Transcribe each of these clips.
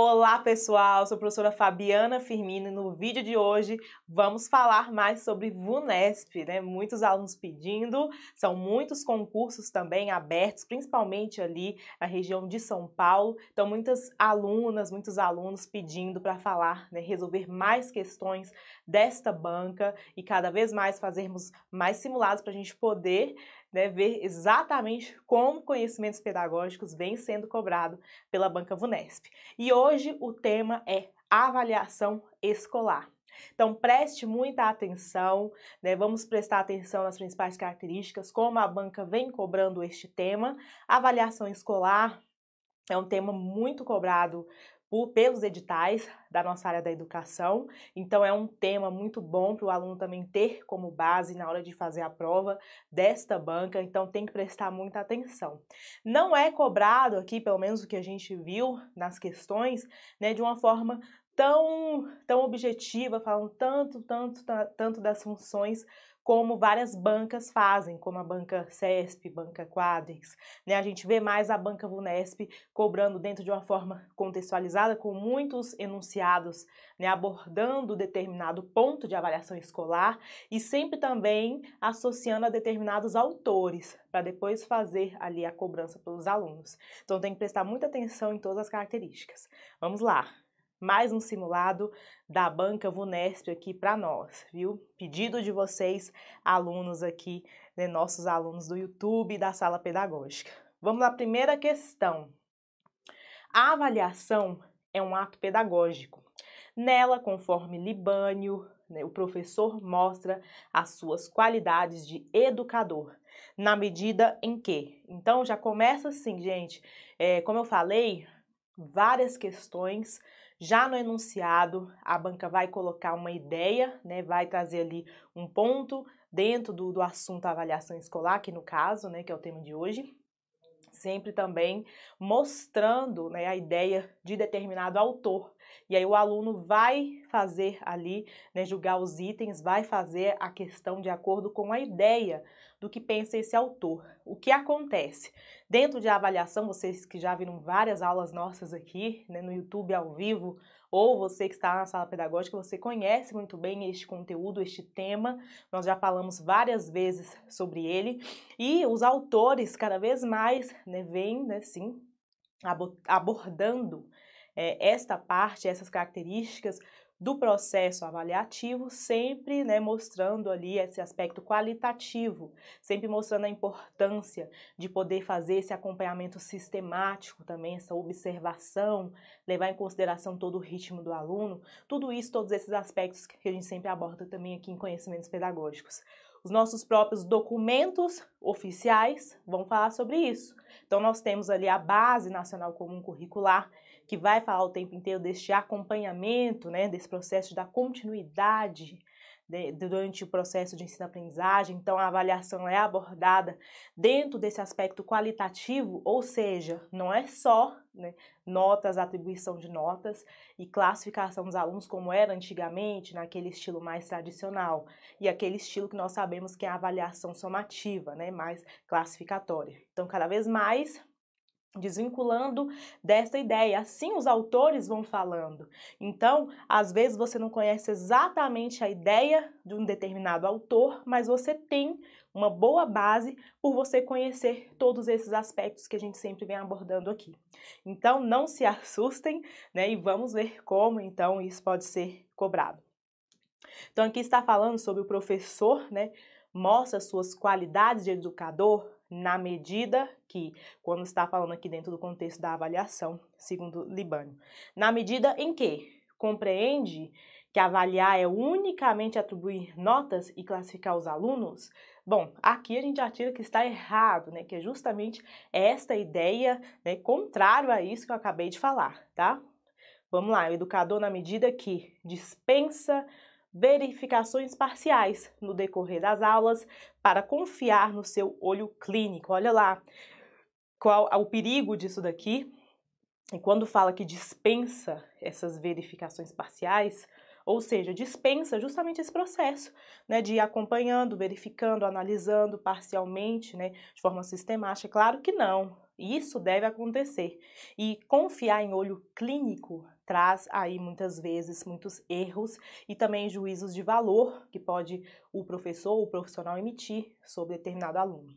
Olá pessoal, sou a professora Fabiana Firmino e no vídeo de hoje vamos falar mais sobre VUNESP, né? Muitos alunos pedindo, são muitos concursos também abertos, principalmente ali na região de São Paulo. Então muitas alunas, muitos alunos pedindo para falar, né? resolver mais questões desta banca e cada vez mais fazermos mais simulados para a gente poder né, ver exatamente como conhecimentos pedagógicos vêm sendo cobrado pela banca Vunesp. E hoje o tema é avaliação escolar. Então preste muita atenção, né? vamos prestar atenção nas principais características, como a banca vem cobrando este tema. Avaliação escolar é um tema muito cobrado por, pelos editais da nossa área da educação. Então, é um tema muito bom para o aluno também ter como base na hora de fazer a prova desta banca. Então, tem que prestar muita atenção. Não é cobrado aqui, pelo menos o que a gente viu nas questões, né, de uma forma tão, tão objetiva, falando tanto, tanto, tanto das funções como várias bancas fazem, como a banca CESP, banca Quadrix. Né? A gente vê mais a banca Vunesp cobrando dentro de uma forma contextualizada, com muitos enunciados, né? abordando determinado ponto de avaliação escolar e sempre também associando a determinados autores, para depois fazer ali a cobrança pelos alunos. Então tem que prestar muita atenção em todas as características. Vamos lá! mais um simulado da banca Vunesp aqui para nós, viu? Pedido de vocês, alunos aqui, né, nossos alunos do YouTube e da sala pedagógica. Vamos à primeira questão. A avaliação é um ato pedagógico. Nela, conforme Libânio, né, o professor mostra as suas qualidades de educador, na medida em que. Então, já começa assim, gente. É, como eu falei, várias questões já no enunciado, a banca vai colocar uma ideia, né, vai trazer ali um ponto dentro do, do assunto avaliação escolar, que no caso, né, que é o tema de hoje, sempre também mostrando né, a ideia de determinado autor. E aí o aluno vai fazer ali, né, julgar os itens, vai fazer a questão de acordo com a ideia do que pensa esse autor. O que acontece? Dentro de avaliação, vocês que já viram várias aulas nossas aqui né, no YouTube ao vivo, ou você que está na sala pedagógica, você conhece muito bem este conteúdo, este tema. Nós já falamos várias vezes sobre ele e os autores cada vez mais né, vêm, né, sim, abordando é, esta parte, essas características do processo avaliativo, sempre né, mostrando ali esse aspecto qualitativo, sempre mostrando a importância de poder fazer esse acompanhamento sistemático também, essa observação, levar em consideração todo o ritmo do aluno, tudo isso, todos esses aspectos que a gente sempre aborda também aqui em conhecimentos pedagógicos. Os nossos próprios documentos oficiais vão falar sobre isso. Então, nós temos ali a Base Nacional Comum Curricular, que vai falar o tempo inteiro deste acompanhamento, né, desse processo da continuidade de, durante o processo de ensino-aprendizagem, então a avaliação é abordada dentro desse aspecto qualitativo, ou seja, não é só né, notas, atribuição de notas e classificação dos alunos como era antigamente, naquele estilo mais tradicional, e aquele estilo que nós sabemos que é a avaliação somativa, né, mais classificatória. Então, cada vez mais desvinculando desta ideia. Assim os autores vão falando. Então, às vezes você não conhece exatamente a ideia de um determinado autor, mas você tem uma boa base por você conhecer todos esses aspectos que a gente sempre vem abordando aqui. Então, não se assustem, né? E vamos ver como então isso pode ser cobrado. Então, aqui está falando sobre o professor, né? Mostra suas qualidades de educador, na medida que, quando está falando aqui dentro do contexto da avaliação, segundo Libânio, na medida em que compreende que avaliar é unicamente atribuir notas e classificar os alunos? Bom, aqui a gente atira que está errado, né? Que é justamente esta ideia, né, contrário a isso que eu acabei de falar, tá? Vamos lá, o educador na medida que dispensa verificações parciais no decorrer das aulas para confiar no seu olho clínico. Olha lá qual é o perigo disso daqui. E quando fala que dispensa essas verificações parciais, ou seja, dispensa justamente esse processo né, de ir acompanhando, verificando, analisando parcialmente, né, de forma sistemática. É claro que não, isso deve acontecer. E confiar em olho clínico traz aí muitas vezes muitos erros e também juízos de valor que pode o professor ou o profissional emitir sobre determinado aluno.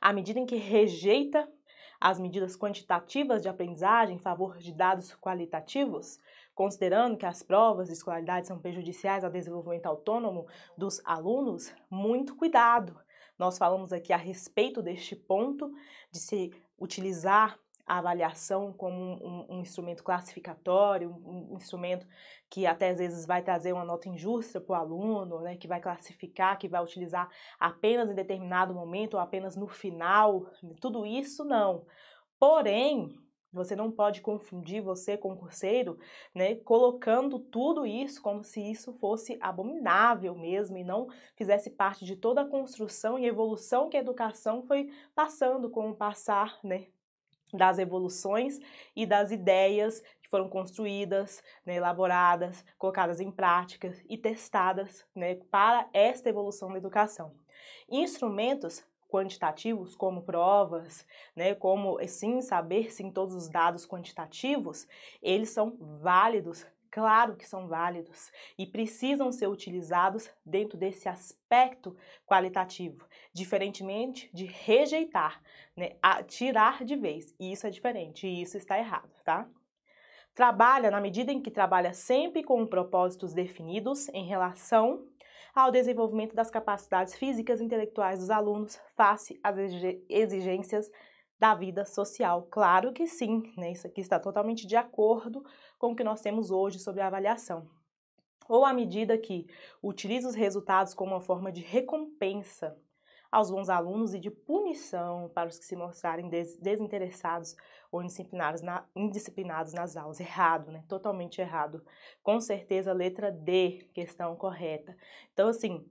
À medida em que rejeita as medidas quantitativas de aprendizagem em favor de dados qualitativos, considerando que as provas de escolaridade são prejudiciais ao desenvolvimento autônomo dos alunos, muito cuidado nós falamos aqui a respeito deste ponto, de se utilizar a avaliação como um, um, instrumento classificatório, um, um, instrumento que até às vezes vai trazer uma nota injusta para o aluno, né, que vai classificar, que vai utilizar apenas em determinado momento ou apenas no final, tudo isso não. Porém, você não pode confundir você, com concurseiro, né, colocando tudo isso como se isso fosse abominável mesmo e não fizesse parte de toda a construção e evolução que a educação foi passando com o passar, né, das evoluções e das ideias que foram construídas, né, elaboradas, colocadas em práticas e testadas né, para esta evolução da educação. Instrumentos quantitativos, como provas, né, como eh, sim saber sim todos os dados quantitativos, eles são válidos, claro que são válidos e precisam ser utilizados dentro desse aspecto qualitativo, diferentemente de rejeitar, né, tirar de vez. E isso é diferente, e isso está errado, tá? Trabalha na medida em que trabalha sempre com propósitos definidos em relação ao desenvolvimento das capacidades físicas e intelectuais dos alunos face às exigências da vida social. Claro que sim, né? isso aqui está totalmente de acordo com o que nós temos hoje sobre a avaliação. Ou à medida que utiliza os resultados como uma forma de recompensa aos bons alunos e de punição para os que se mostrarem des desinteressados ou indisciplinados, na, indisciplinados nas aulas. Errado, né? Totalmente errado. Com certeza, letra D, questão correta. Então, assim,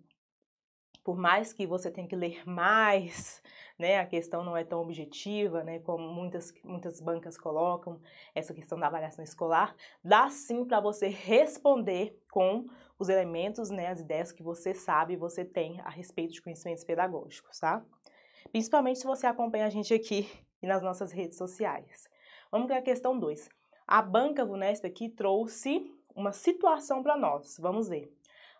por mais que você tenha que ler mais, né? A questão não é tão objetiva, né? Como muitas, muitas bancas colocam essa questão da avaliação escolar. Dá sim para você responder com os elementos, né? As ideias que você sabe, você tem a respeito de conhecimentos pedagógicos, tá? Principalmente se você acompanha a gente aqui e nas nossas redes sociais. Vamos para a questão 2. A banca Vunesp aqui trouxe uma situação para nós. Vamos ver.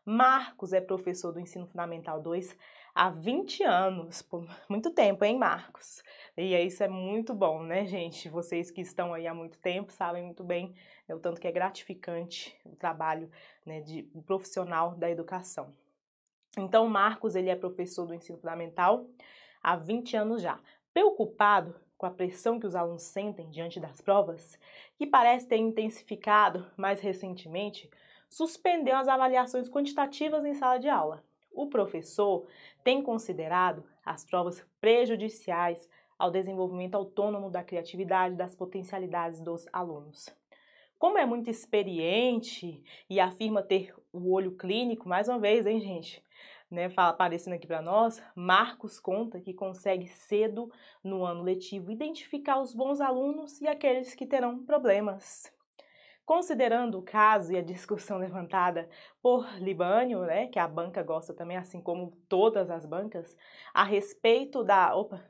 Marcos é professor do Ensino Fundamental 2 há 20 anos, por muito tempo, hein, Marcos? E isso é muito bom, né, gente? Vocês que estão aí há muito tempo sabem muito bem é o tanto que é gratificante o trabalho né, de profissional da educação. Então, o Marcos, ele é professor do ensino fundamental há 20 anos já. Preocupado com a pressão que os alunos sentem diante das provas, que parece ter intensificado mais recentemente, suspendeu as avaliações quantitativas em sala de aula o professor tem considerado as provas prejudiciais ao desenvolvimento autônomo da criatividade das potencialidades dos alunos. Como é muito experiente e afirma ter o olho clínico, mais uma vez, hein, gente? Né, aparecendo aqui para nós, Marcos conta que consegue cedo no ano letivo identificar os bons alunos e aqueles que terão problemas. Considerando o caso e a discussão levantada por Libânio, né, que a banca gosta também, assim como todas as bancas, a respeito da. Opa,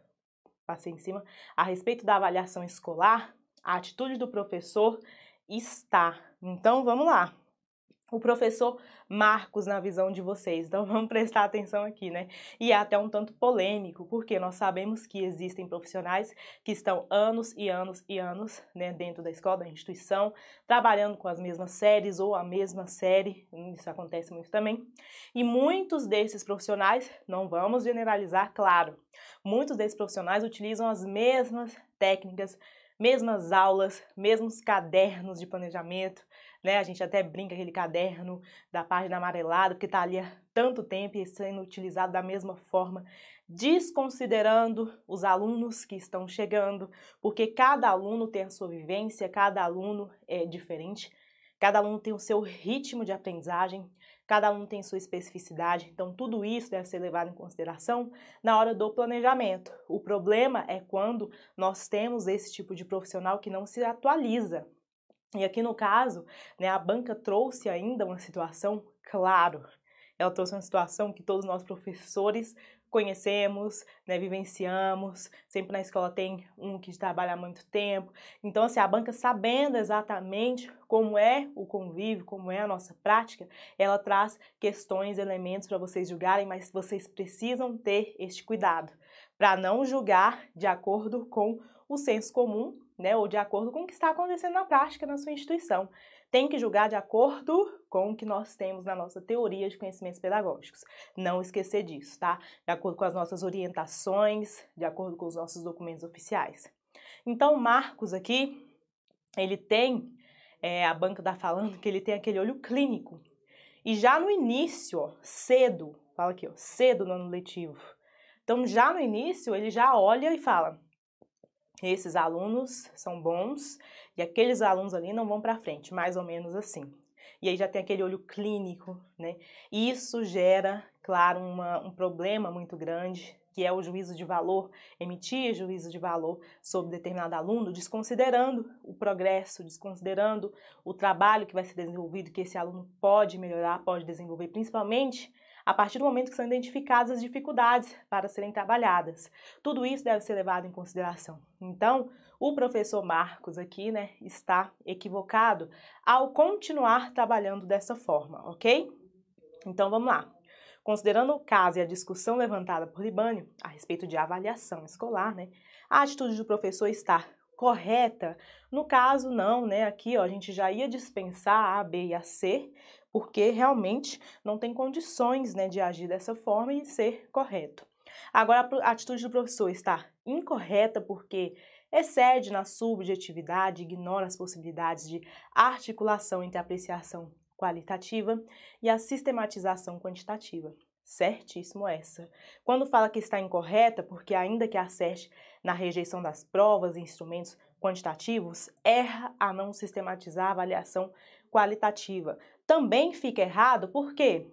passei em cima. A respeito da avaliação escolar, a atitude do professor está. Então, vamos lá o professor Marcos na visão de vocês. Então vamos prestar atenção aqui, né? E é até um tanto polêmico, porque nós sabemos que existem profissionais que estão anos e anos e anos né, dentro da escola, da instituição, trabalhando com as mesmas séries ou a mesma série, hum, isso acontece muito também. E muitos desses profissionais, não vamos generalizar, claro, muitos desses profissionais utilizam as mesmas técnicas mesmas aulas, mesmos cadernos de planejamento, né? A gente até brinca aquele caderno da página amarelada, porque está ali há tanto tempo e sendo utilizado da mesma forma, desconsiderando os alunos que estão chegando, porque cada aluno tem a sua vivência, cada aluno é diferente, cada aluno tem o seu ritmo de aprendizagem, cada aluno tem sua especificidade, então tudo isso deve ser levado em consideração na hora do planejamento. O problema é quando nós temos esse tipo de profissional que não se atualiza, e aqui no caso, né, a banca trouxe ainda uma situação, claro, ela trouxe uma situação que todos nós professores conhecemos, né, vivenciamos, sempre na escola tem um que trabalha há muito tempo. Então, assim, a banca sabendo exatamente como é o convívio, como é a nossa prática, ela traz questões, elementos para vocês julgarem, mas vocês precisam ter este cuidado para não julgar de acordo com o senso comum né, ou de acordo com o que está acontecendo na prática na sua instituição. Tem que julgar de acordo com o que nós temos na nossa teoria de conhecimentos pedagógicos. Não esquecer disso, tá? De acordo com as nossas orientações, de acordo com os nossos documentos oficiais. Então, Marcos aqui, ele tem, é, a banca está falando que ele tem aquele olho clínico. E já no início, ó, cedo, fala aqui, ó, cedo no ano letivo. Então, já no início, ele já olha e fala: esses alunos são bons e aqueles alunos ali não vão para frente, mais ou menos assim. E aí já tem aquele olho clínico, né? E isso gera, claro, uma, um problema muito grande, que é o juízo de valor, emitir juízo de valor sobre determinado aluno, desconsiderando o progresso, desconsiderando o trabalho que vai ser desenvolvido, que esse aluno pode melhorar, pode desenvolver, principalmente a partir do momento que são identificadas as dificuldades para serem trabalhadas. Tudo isso deve ser levado em consideração. Então, o professor Marcos aqui, né, está equivocado ao continuar trabalhando dessa forma, ok? Então, vamos lá. Considerando o caso e a discussão levantada por Libânio a respeito de avaliação escolar, né, a atitude do professor está correta. No caso, não, né? Aqui ó, a gente já ia dispensar a, B e a C, porque realmente não tem condições né, de agir dessa forma e ser correto. Agora, a atitude do professor está incorreta porque excede na subjetividade, ignora as possibilidades de articulação entre a apreciação qualitativa e a sistematização quantitativa. Certíssimo essa. Quando fala que está incorreta, porque ainda que acerte na rejeição das provas e instrumentos quantitativos, erra a não sistematizar a avaliação qualitativa, também fica errado, por quê?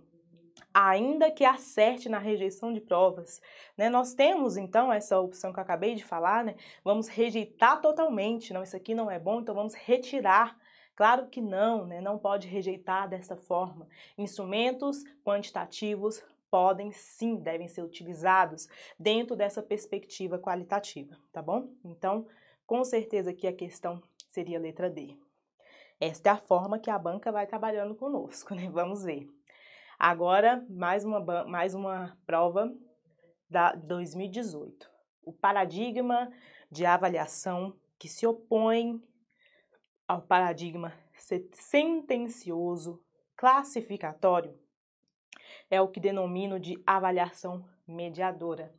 ainda que acerte na rejeição de provas. Né? Nós temos então essa opção que eu acabei de falar, né? vamos rejeitar totalmente, não, isso aqui não é bom, então vamos retirar. Claro que não, né? não pode rejeitar dessa forma. Instrumentos quantitativos podem sim, devem ser utilizados dentro dessa perspectiva qualitativa, tá bom? Então, com certeza que a questão seria a letra D. Esta é a forma que a banca vai trabalhando conosco, né? Vamos ver. Agora, mais uma, mais uma prova da 2018. O paradigma de avaliação que se opõe ao paradigma sentencioso classificatório é o que denomino de avaliação mediadora,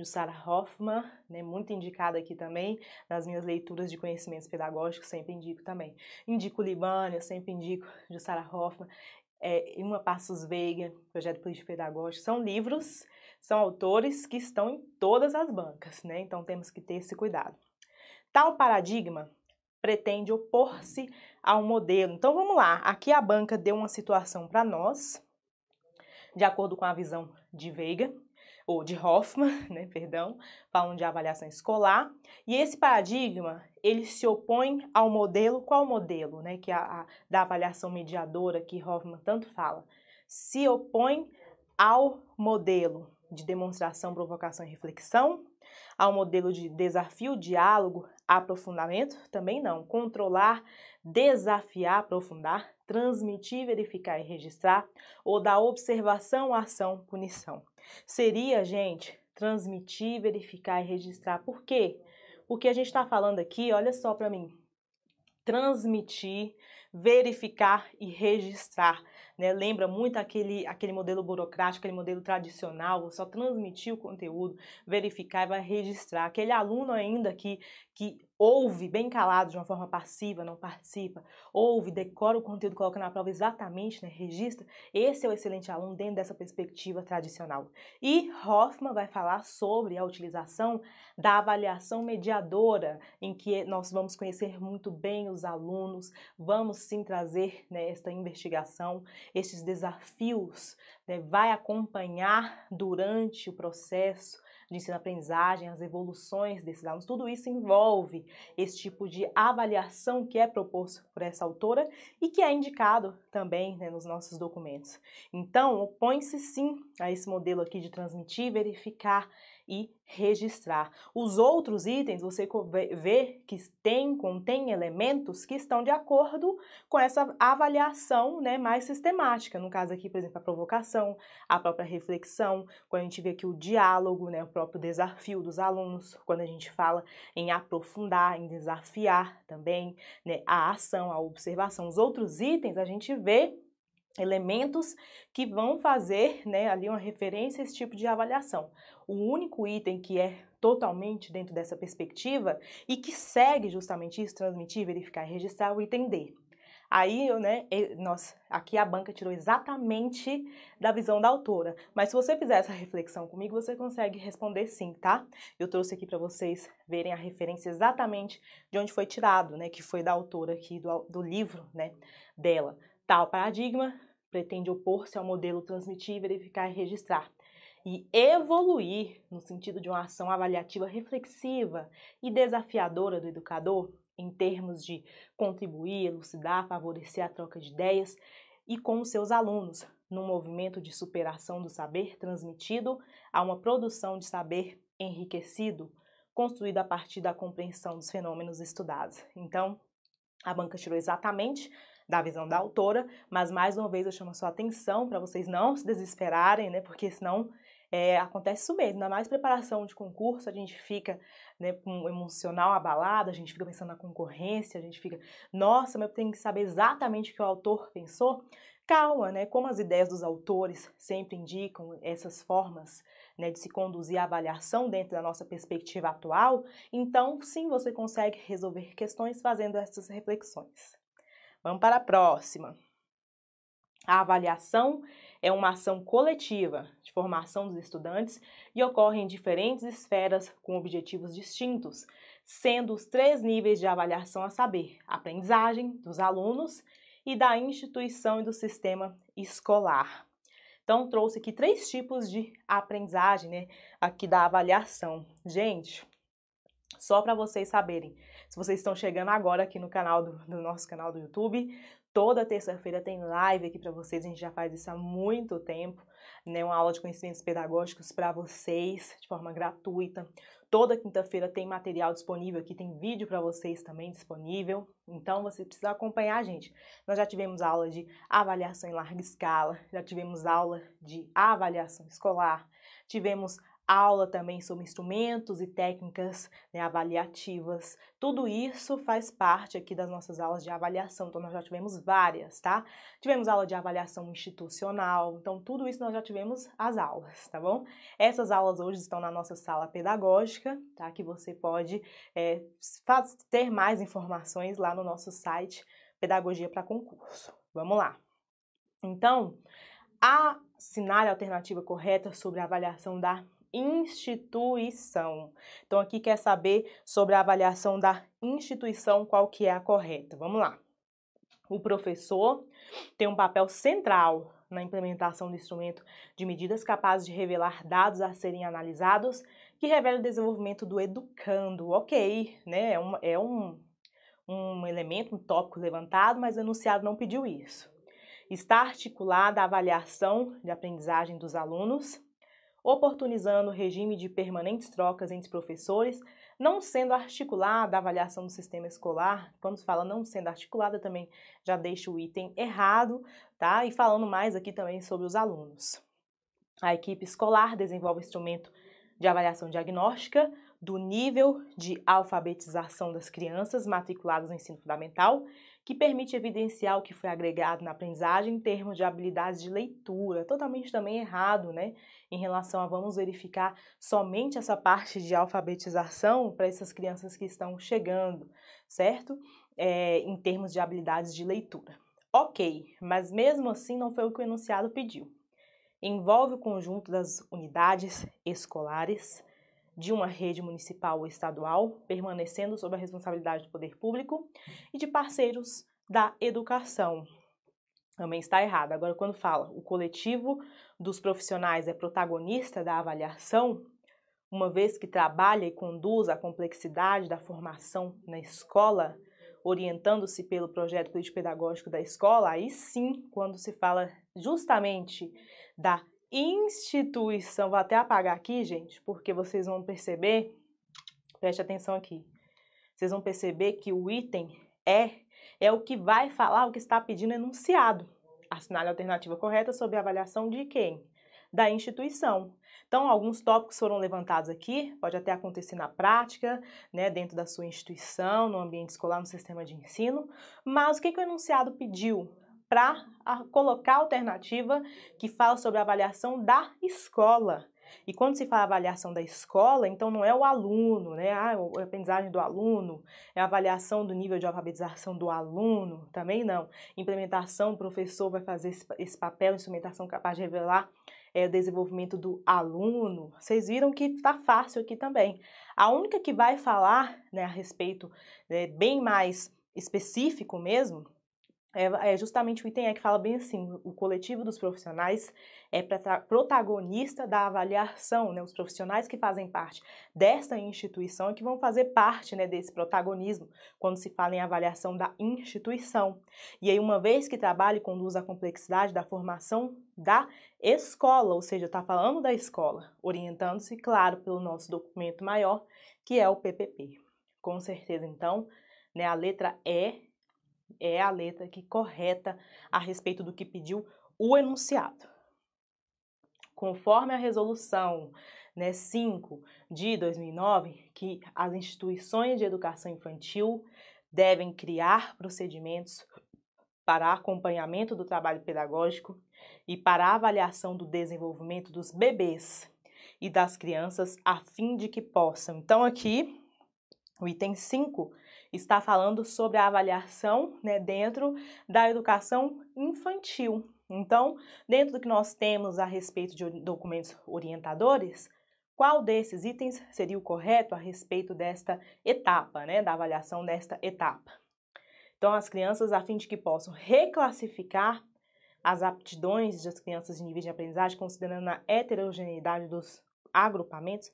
Jussara Hoffman, né, muito indicada aqui também, nas minhas leituras de conhecimentos pedagógicos, sempre indico também. Indico Libânia, eu sempre indico Jussara Hoffman, é, Uma Passos Veiga, Projeto Político Pedagógico, são livros, são autores que estão em todas as bancas, né, então temos que ter esse cuidado. Tal paradigma pretende opor-se ao modelo. Então vamos lá, aqui a banca deu uma situação para nós, de acordo com a visão de Veiga, ou de Hoffman, né, perdão, falam de avaliação escolar, e esse paradigma, ele se opõe ao modelo, qual modelo, né, que é a, a da avaliação mediadora que Hoffman tanto fala, se opõe ao modelo de demonstração, provocação e reflexão, ao modelo de desafio, diálogo, aprofundamento? Também não. Controlar, desafiar, aprofundar, transmitir, verificar e registrar, ou da observação, ação, punição. Seria, gente, transmitir, verificar e registrar. Por quê? Porque a gente está falando aqui, olha só para mim, transmitir, verificar e registrar né? lembra muito aquele, aquele modelo burocrático, aquele modelo tradicional, só transmitir o conteúdo, verificar e vai registrar. Aquele aluno ainda que, que ouve bem calado, de uma forma passiva, não participa, ouve, decora o conteúdo, coloca na prova exatamente, né, registra, esse é o excelente aluno dentro dessa perspectiva tradicional. E Hoffman vai falar sobre a utilização da avaliação mediadora, em que nós vamos conhecer muito bem os alunos, vamos sim trazer né, esta investigação, esses desafios, né, vai acompanhar durante o processo, de ensino-aprendizagem, as evoluções desses alunos, tudo isso envolve esse tipo de avaliação que é proposto por essa autora e que é indicado também né, nos nossos documentos. Então, opõe-se sim a esse modelo aqui de transmitir, verificar e registrar. Os outros itens você vê que tem, contém elementos que estão de acordo com essa avaliação né, mais sistemática. No caso aqui, por exemplo, a provocação, a própria reflexão, quando a gente vê aqui o diálogo, né, o próprio desafio dos alunos, quando a gente fala em aprofundar, em desafiar também né, a ação, a observação, os outros itens, a gente vê elementos que vão fazer né, ali uma referência a esse tipo de avaliação. O único item que é totalmente dentro dessa perspectiva e que segue justamente isso, transmitir, verificar e registrar, é o item D. Aí, eu, né, eu, nossa, aqui a banca tirou exatamente da visão da autora. Mas se você fizer essa reflexão comigo, você consegue responder sim, tá? Eu trouxe aqui para vocês verem a referência exatamente de onde foi tirado, né, que foi da autora aqui do, do livro, né, dela. Tal paradigma pretende opor-se ao modelo transmitir, verificar e registrar e evoluir no sentido de uma ação avaliativa reflexiva e desafiadora do educador em termos de contribuir, elucidar, favorecer a troca de ideias e com os seus alunos, num movimento de superação do saber transmitido a uma produção de saber enriquecido, construído a partir da compreensão dos fenômenos estudados. Então, a banca tirou exatamente da visão da autora, mas mais uma vez eu chamo a sua atenção para vocês não se desesperarem, né? Porque senão é, acontece isso mesmo, na mais preparação de concurso, a gente fica né, o emocional abalado, a gente fica pensando na concorrência, a gente fica, nossa, mas eu tenho que saber exatamente o que o autor pensou. Calma, né? Como as ideias dos autores sempre indicam essas formas né, de se conduzir a avaliação dentro da nossa perspectiva atual, então sim você consegue resolver questões fazendo essas reflexões. Vamos para a próxima. A avaliação é uma ação coletiva de formação dos estudantes e ocorre em diferentes esferas com objetivos distintos, sendo os três níveis de avaliação a saber: aprendizagem dos alunos e da instituição e do sistema escolar. Então trouxe aqui três tipos de aprendizagem, né, aqui da avaliação. Gente, só para vocês saberem, se vocês estão chegando agora aqui no canal do, do, nosso canal do YouTube, Toda terça-feira tem live aqui para vocês, a gente já faz isso há muito tempo, né? Uma aula de conhecimentos pedagógicos para vocês de forma gratuita. Toda quinta-feira tem material disponível aqui, tem vídeo para vocês também disponível. Então você precisa acompanhar a gente. Nós já tivemos aula de avaliação em larga escala, já tivemos aula de avaliação escolar, tivemos aula também sobre instrumentos e técnicas né, avaliativas. Tudo isso faz parte aqui das nossas aulas de avaliação, então nós já tivemos várias, tá? Tivemos aula de avaliação institucional, então tudo isso nós já tivemos as aulas, tá bom? Essas aulas hoje estão na nossa sala pedagógica, tá? Que você pode é, ter mais informações lá no nosso site Pedagogia para Concurso. Vamos lá! Então, a sinal alternativa correta sobre a avaliação da instituição. Então aqui quer saber sobre a avaliação da instituição, qual que é a correta. Vamos lá. O professor tem um papel central na implementação do instrumento de medidas capazes de revelar dados a serem analisados, que revela o desenvolvimento do educando. Ok, né? É um, é um, um elemento, um tópico levantado, mas o enunciado não pediu isso. Está articulada a avaliação de aprendizagem dos alunos oportunizando o regime de permanentes trocas entre professores, não sendo articulada a avaliação do sistema escolar. Quando se fala não sendo articulada, também já deixa o item errado, tá? E falando mais aqui também sobre os alunos. A equipe escolar desenvolve instrumento de avaliação diagnóstica do nível de alfabetização das crianças matriculadas no ensino fundamental que permite evidenciar o que foi agregado na aprendizagem em termos de habilidades de leitura, totalmente também errado, né? Em relação a vamos verificar somente essa parte de alfabetização para essas crianças que estão chegando, certo? É, em termos de habilidades de leitura. Ok, mas mesmo assim não foi o que o enunciado pediu. Envolve o conjunto das unidades escolares de uma rede municipal ou estadual, permanecendo sob a responsabilidade do poder público, e de parceiros da educação. Também está errado. Agora, quando fala o coletivo dos profissionais é protagonista da avaliação, uma vez que trabalha e conduz a complexidade da formação na escola, orientando-se pelo projeto político-pedagógico da escola, aí sim, quando se fala justamente da instituição. Vou até apagar aqui, gente, porque vocês vão perceber. Preste atenção aqui. Vocês vão perceber que o item é é o que vai falar o que está pedindo enunciado. Assinale a alternativa correta sob a avaliação de quem? Da instituição. Então, alguns tópicos foram levantados aqui, pode até acontecer na prática, né, dentro da sua instituição, no ambiente escolar, no sistema de ensino, mas o que, que o enunciado pediu? para colocar alternativa que fala sobre a avaliação da escola. E quando se fala avaliação da escola, então não é o aluno, né? Ah, a aprendizagem do aluno, é a avaliação do nível de alfabetização do aluno, também não. Implementação, o professor vai fazer esse, esse papel, instrumentação capaz de revelar é, o desenvolvimento do aluno. Vocês viram que está fácil aqui também. A única que vai falar né, a respeito né, bem mais específico mesmo é, é, justamente o item é que fala bem assim, o coletivo dos profissionais é protagonista da avaliação, né? os profissionais que fazem parte desta instituição e que vão fazer parte né, desse protagonismo quando se fala em avaliação da instituição. E aí, uma vez que trabalha e conduz a complexidade da formação da escola, ou seja, está falando da escola, orientando-se, claro, pelo nosso documento maior, que é o PPP. Com certeza, então, né, a letra E é a letra que correta a respeito do que pediu o enunciado. Conforme a resolução né, 5 de 2009, que as instituições de educação infantil devem criar procedimentos para acompanhamento do trabalho pedagógico e para avaliação do desenvolvimento dos bebês e das crianças a fim de que possam. Então aqui, o item 5 está falando sobre a avaliação né, dentro da educação infantil. Então, dentro do que nós temos a respeito de documentos orientadores, qual desses itens seria o correto a respeito desta etapa, né, da avaliação desta etapa? Então, as crianças, a fim de que possam reclassificar as aptidões das crianças de níveis de aprendizagem, considerando a heterogeneidade dos agrupamentos,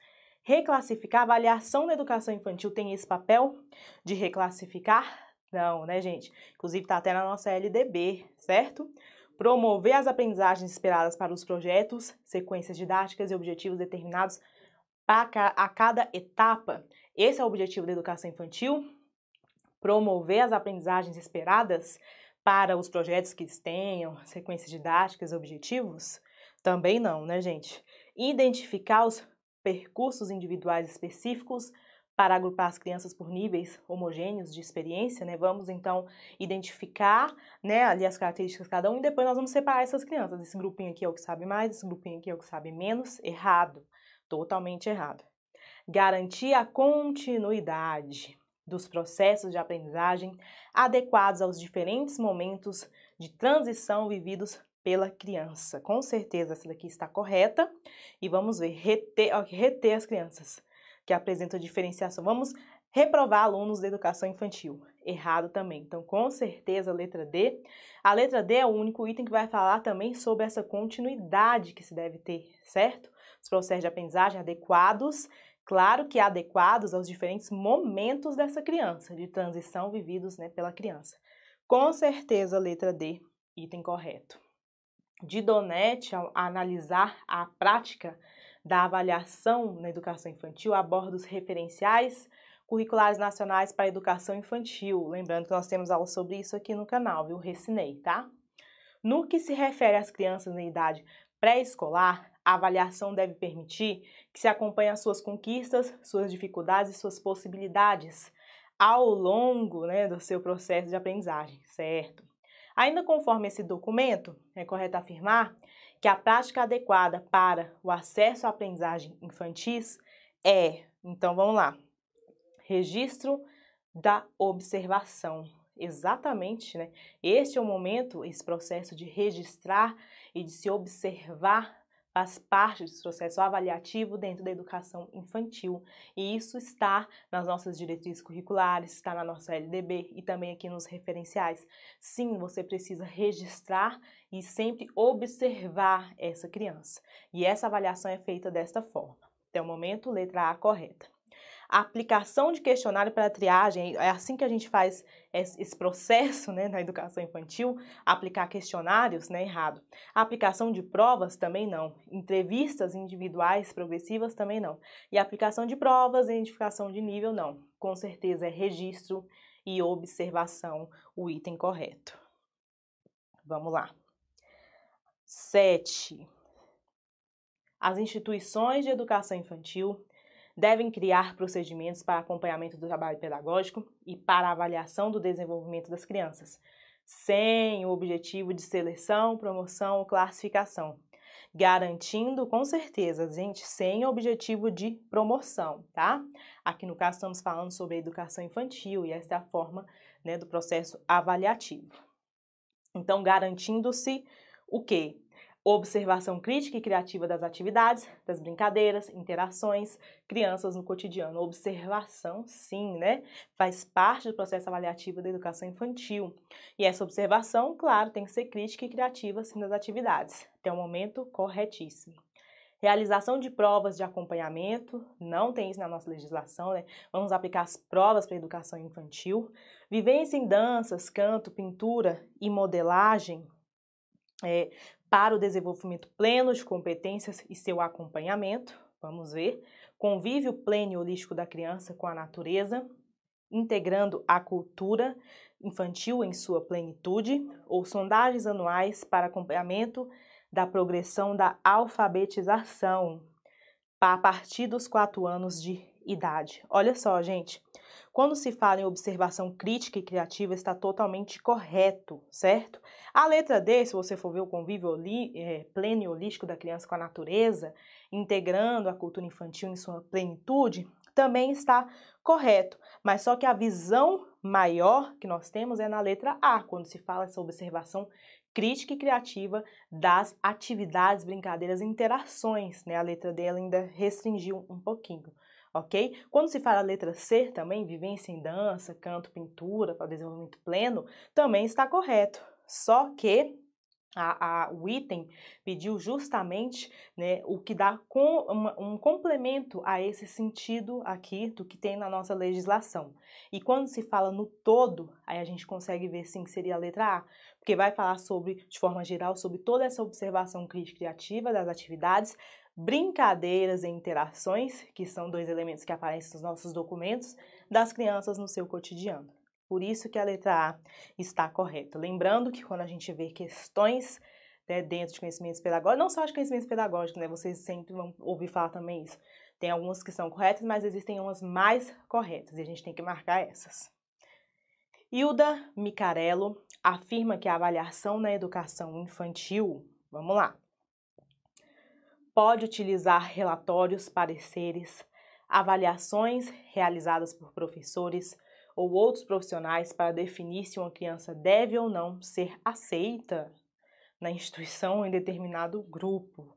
reclassificar, a avaliação da educação infantil tem esse papel de reclassificar? Não, né, gente? Inclusive está até na nossa LDB, certo? Promover as aprendizagens esperadas para os projetos, sequências didáticas e objetivos determinados a cada etapa. Esse é o objetivo da educação infantil, promover as aprendizagens esperadas para os projetos que tenham sequências didáticas, objetivos? Também não, né, gente? Identificar os percursos individuais específicos para agrupar as crianças por níveis homogêneos de experiência, né? Vamos então identificar, né, ali as características de cada um e depois nós vamos separar essas crianças. Esse grupinho aqui é o que sabe mais, esse grupinho aqui é o que sabe menos. Errado, totalmente errado. Garantir a continuidade dos processos de aprendizagem adequados aos diferentes momentos de transição vividos pela criança. Com certeza essa daqui está correta. E vamos ver, reter, ó, reter as crianças que apresentam diferenciação. Vamos reprovar alunos da educação infantil. Errado também. Então, com certeza, a letra D. A letra D é o único item que vai falar também sobre essa continuidade que se deve ter, certo? Os processos de aprendizagem adequados, claro que adequados aos diferentes momentos dessa criança, de transição vividos né, pela criança. Com certeza, a letra D, item correto de Donete, ao analisar a prática da avaliação na educação infantil, aborda os referenciais curriculares nacionais para a educação infantil. Lembrando que nós temos aula sobre isso aqui no canal, viu? Recinei, tá? No que se refere às crianças na idade pré-escolar, a avaliação deve permitir que se acompanhe as suas conquistas, suas dificuldades e suas possibilidades ao longo né, do seu processo de aprendizagem, certo? Ainda conforme esse documento, é correto afirmar que a prática adequada para o acesso à aprendizagem infantis é, então vamos lá, registro da observação. Exatamente, né? Este é o momento, esse processo de registrar e de se observar faz parte desse processo avaliativo dentro da educação infantil. E isso está nas nossas diretrizes curriculares, está na nossa LDB e também aqui nos referenciais. Sim, você precisa registrar e sempre observar essa criança. E essa avaliação é feita desta forma. Até o momento, letra A correta a aplicação de questionário para triagem, é assim que a gente faz esse processo né, na educação infantil, aplicar questionários, né, errado. A aplicação de provas também não, entrevistas individuais progressivas também não. E a aplicação de provas e identificação de nível não. Com certeza é registro e observação o item correto. Vamos lá. 7. As instituições de educação infantil devem criar procedimentos para acompanhamento do trabalho pedagógico e para avaliação do desenvolvimento das crianças, sem o objetivo de seleção, promoção ou classificação. Garantindo com certeza, gente, sem o objetivo de promoção, tá? Aqui no caso estamos falando sobre a educação infantil e essa é a forma né, do processo avaliativo. Então, garantindo-se o quê? observação crítica e criativa das atividades, das brincadeiras, interações, crianças no cotidiano. Observação, sim, né? Faz parte do processo avaliativo da educação infantil. E essa observação, claro, tem que ser crítica e criativa, sim, das atividades. Até o momento, corretíssimo. Realização de provas de acompanhamento, não tem isso na nossa legislação, né? Vamos aplicar as provas para a educação infantil. Vivência em danças, canto, pintura e modelagem, é, para o desenvolvimento pleno de competências e seu acompanhamento, vamos ver, convívio pleno e holístico da criança com a natureza, integrando a cultura infantil em sua plenitude, ou sondagens anuais para acompanhamento da progressão da alfabetização a partir dos quatro anos de idade. Olha só, gente. Quando se fala em observação crítica e criativa, está totalmente correto, certo? A letra D, se você for ver o convívio oli, é, pleno e holístico da criança com a natureza, integrando a cultura infantil em sua plenitude, também está correto. Mas só que a visão maior que nós temos é na letra A, quando se fala essa observação crítica e criativa das atividades, brincadeiras e interações. Né? A letra D ainda restringiu um pouquinho ok? Quando se fala letra C também, vivência em dança, canto, pintura para desenvolvimento pleno, também está correto. Só que a, a, o item pediu justamente né, o que dá com, uma, um complemento a esse sentido aqui do que tem na nossa legislação. E quando se fala no todo, aí a gente consegue ver sim que seria a letra A, porque vai falar sobre, de forma geral, sobre toda essa observação crítica criativa das atividades, brincadeiras e interações, que são dois elementos que aparecem nos nossos documentos, das crianças no seu cotidiano. Por isso que a letra A está correta. Lembrando que quando a gente vê questões né, dentro de conhecimentos pedagógicos, não só de conhecimentos pedagógicos, né, vocês sempre vão ouvir falar também isso. Tem algumas que são corretas, mas existem umas mais corretas e a gente tem que marcar essas. Hilda Micarello afirma que a avaliação na educação infantil, vamos lá, pode utilizar relatórios, pareceres, avaliações realizadas por professores ou outros profissionais para definir se uma criança deve ou não ser aceita na instituição ou em determinado grupo.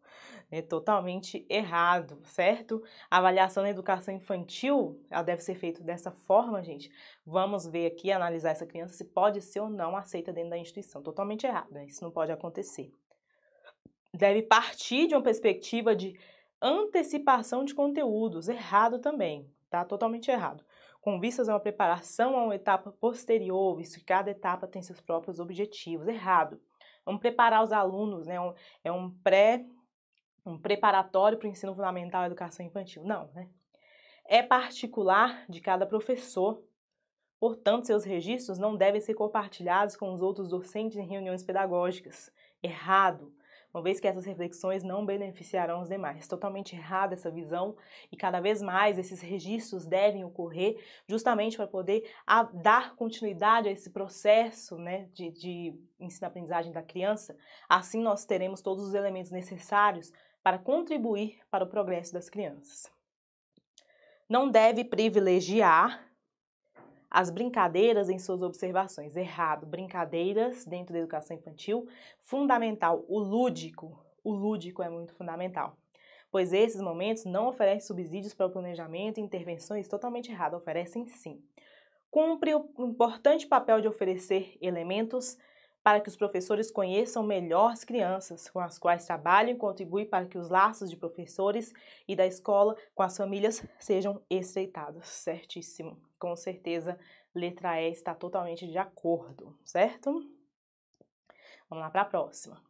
É totalmente errado, certo? A avaliação da educação infantil, ela deve ser feita dessa forma, gente. Vamos ver aqui, analisar essa criança se pode ser ou não aceita dentro da instituição. Totalmente errado, né? isso não pode acontecer deve partir de uma perspectiva de antecipação de conteúdos, errado também, tá? Totalmente errado. Com vistas a uma preparação a uma etapa posterior, visto que cada etapa tem seus próprios objetivos, errado. Vamos preparar os alunos, né? é um é pré, um preparatório para o ensino fundamental e educação infantil, não, né? É particular de cada professor. Portanto, seus registros não devem ser compartilhados com os outros docentes em reuniões pedagógicas. Errado uma vez que essas reflexões não beneficiarão os demais. Totalmente errada essa visão e cada vez mais esses registros devem ocorrer justamente para poder dar continuidade a esse processo né, de, de ensino-aprendizagem da criança. Assim nós teremos todos os elementos necessários para contribuir para o progresso das crianças. Não deve privilegiar as brincadeiras em suas observações. Errado, brincadeiras dentro da educação infantil. Fundamental, o lúdico. O lúdico é muito fundamental, pois esses momentos não oferecem subsídios para o planejamento e intervenções totalmente errado oferecem sim. Cumpre o importante papel de oferecer elementos para que os professores conheçam melhor as crianças com as quais trabalham e contribuem para que os laços de professores e da escola com as famílias sejam estreitados. Certíssimo com certeza, letra E está totalmente de acordo, certo? Vamos lá para a próxima.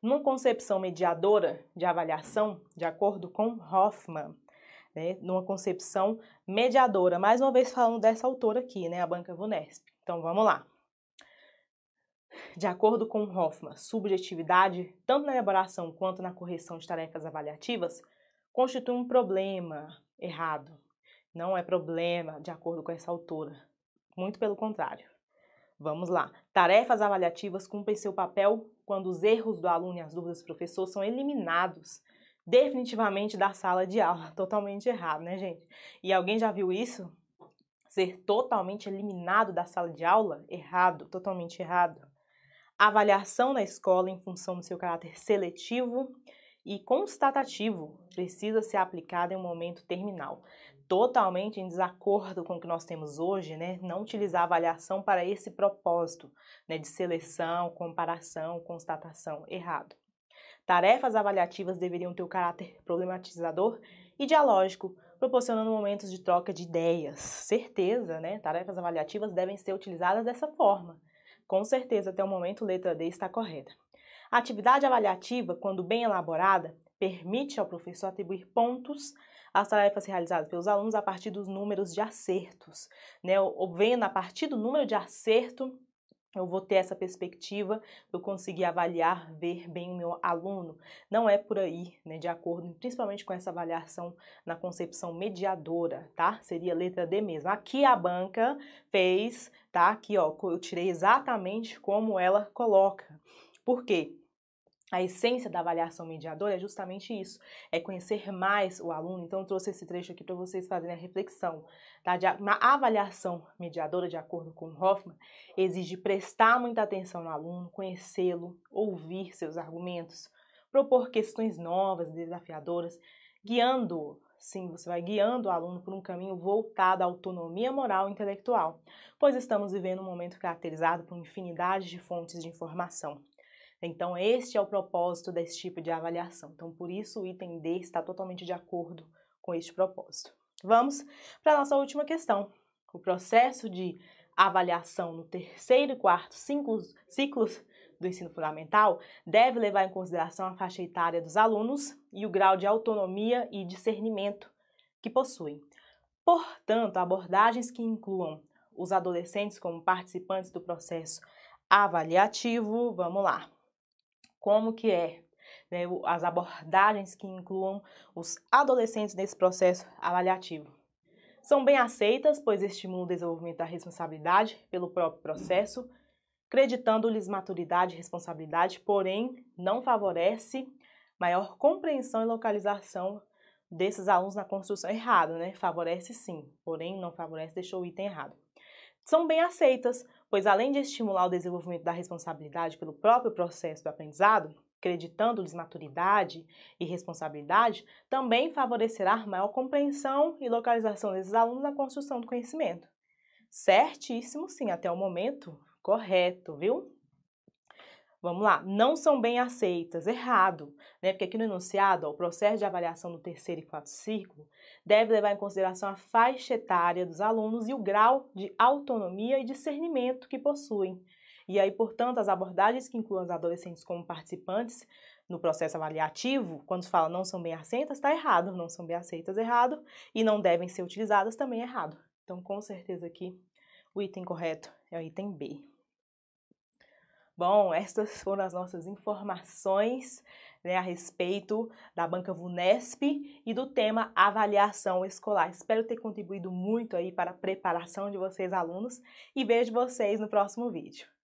Numa concepção mediadora de avaliação, de acordo com Hoffman, né, numa concepção mediadora, mais uma vez falando dessa autora aqui, né, a Banca Vunesp. Então vamos lá. De acordo com Hoffman, subjetividade, tanto na elaboração quanto na correção de tarefas avaliativas, constitui um problema errado, não é problema, de acordo com essa autora. Muito pelo contrário. Vamos lá. Tarefas avaliativas cumprem seu papel quando os erros do aluno e as dúvidas do professor são eliminados definitivamente da sala de aula. Totalmente errado, né, gente? E alguém já viu isso? Ser totalmente eliminado da sala de aula? Errado, totalmente errado. Avaliação da escola em função do seu caráter seletivo e constatativo precisa ser aplicada em um momento terminal totalmente em desacordo com o que nós temos hoje, né? Não utilizar a avaliação para esse propósito, né? De seleção, comparação, constatação, errado. Tarefas avaliativas deveriam ter o caráter problematizador e dialógico, proporcionando momentos de troca de ideias. Certeza, né? Tarefas avaliativas devem ser utilizadas dessa forma. Com certeza, até o momento, letra D está correta. A atividade avaliativa, quando bem elaborada, permite ao professor atribuir pontos as tarefas realizadas pelos alunos a partir dos números de acertos, né? Ou vendo a partir do número de acerto eu vou ter essa perspectiva, eu conseguir avaliar, ver bem o meu aluno. Não é por aí, né, de acordo, principalmente com essa avaliação na concepção mediadora, tá? Seria letra D mesmo. Aqui a banca fez, tá? Aqui, ó, eu tirei exatamente como ela coloca. Por quê? A essência da avaliação mediadora é justamente isso, é conhecer mais o aluno. Então, trouxe esse trecho aqui para vocês fazerem a reflexão. Tá? avaliação mediadora, de acordo com Hoffman, exige prestar muita atenção no aluno, conhecê-lo, ouvir seus argumentos, propor questões novas, desafiadoras, guiando o Sim, você vai guiando o aluno por um caminho voltado à autonomia moral e intelectual, pois estamos vivendo um momento caracterizado por infinidade de fontes de informação. Então, este é o propósito desse tipo de avaliação. Então, por isso o item D está totalmente de acordo com este propósito. Vamos para a nossa última questão. O processo de avaliação no terceiro e quarto ciclos do ensino fundamental deve levar em consideração a faixa etária dos alunos e o grau de autonomia e discernimento que possuem. Portanto, abordagens que incluam os adolescentes como participantes do processo avaliativo, vamos lá, como que é, né, as abordagens que incluam os adolescentes nesse processo avaliativo. São bem aceitas, pois estimulam o desenvolvimento da responsabilidade pelo próprio processo, creditando-lhes maturidade e responsabilidade, porém não favorece maior compreensão e localização desses alunos na construção errada, né? Favorece sim, porém não favorece, deixou o item errado. São bem aceitas, pois além de estimular o desenvolvimento da responsabilidade pelo próprio processo do aprendizado, acreditando-lhes maturidade e responsabilidade, também favorecerá maior compreensão e localização desses alunos na construção do conhecimento. Certíssimo, sim, até o momento, correto, viu? Vamos lá, não são bem aceitas, errado, né? Porque aqui no enunciado, ó, o processo de avaliação do terceiro e quarto círculo deve levar em consideração a faixa etária dos alunos e o grau de autonomia e discernimento que possuem. E aí, portanto, as abordagens que incluam os adolescentes como participantes no processo avaliativo, quando fala não são bem aceitas, está errado, não são bem aceitas, errado, e não devem ser utilizadas, também errado. Então, com certeza aqui, o item correto é o item B. Bom, estas foram as nossas informações né, a respeito da banca Vunesp e do tema avaliação escolar. Espero ter contribuído muito aí para a preparação de vocês, alunos, e vejo vocês no próximo vídeo.